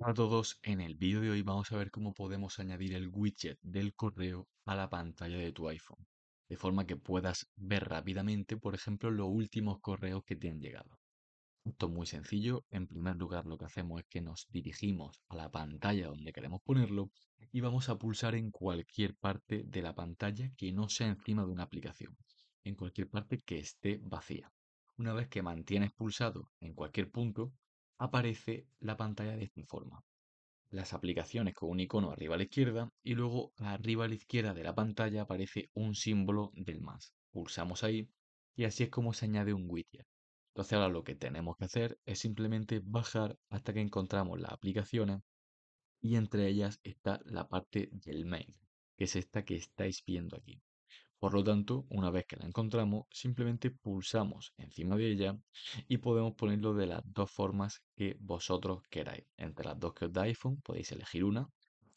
Hola a todos, en el vídeo de hoy vamos a ver cómo podemos añadir el widget del correo a la pantalla de tu iPhone, de forma que puedas ver rápidamente, por ejemplo, los últimos correos que te han llegado. Esto es muy sencillo, en primer lugar lo que hacemos es que nos dirigimos a la pantalla donde queremos ponerlo y vamos a pulsar en cualquier parte de la pantalla que no sea encima de una aplicación, en cualquier parte que esté vacía. Una vez que mantienes pulsado en cualquier punto, aparece la pantalla de esta forma. Las aplicaciones con un icono arriba a la izquierda y luego arriba a la izquierda de la pantalla aparece un símbolo del más. Pulsamos ahí y así es como se añade un widget. Entonces ahora lo que tenemos que hacer es simplemente bajar hasta que encontramos las aplicaciones y entre ellas está la parte del mail, que es esta que estáis viendo aquí. Por lo tanto, una vez que la encontramos, simplemente pulsamos encima de ella y podemos ponerlo de las dos formas que vosotros queráis. Entre las dos que os da iPhone podéis elegir una,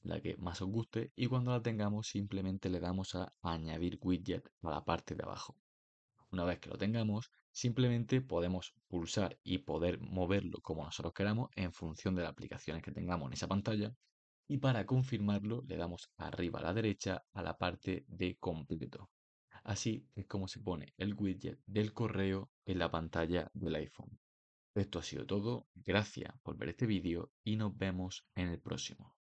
la que más os guste, y cuando la tengamos simplemente le damos a añadir widget a la parte de abajo. Una vez que lo tengamos, simplemente podemos pulsar y poder moverlo como nosotros queramos en función de las aplicaciones que tengamos en esa pantalla y para confirmarlo le damos arriba a la derecha a la parte de completo. Así es como se pone el widget del correo en la pantalla del iPhone. Esto ha sido todo, gracias por ver este vídeo y nos vemos en el próximo.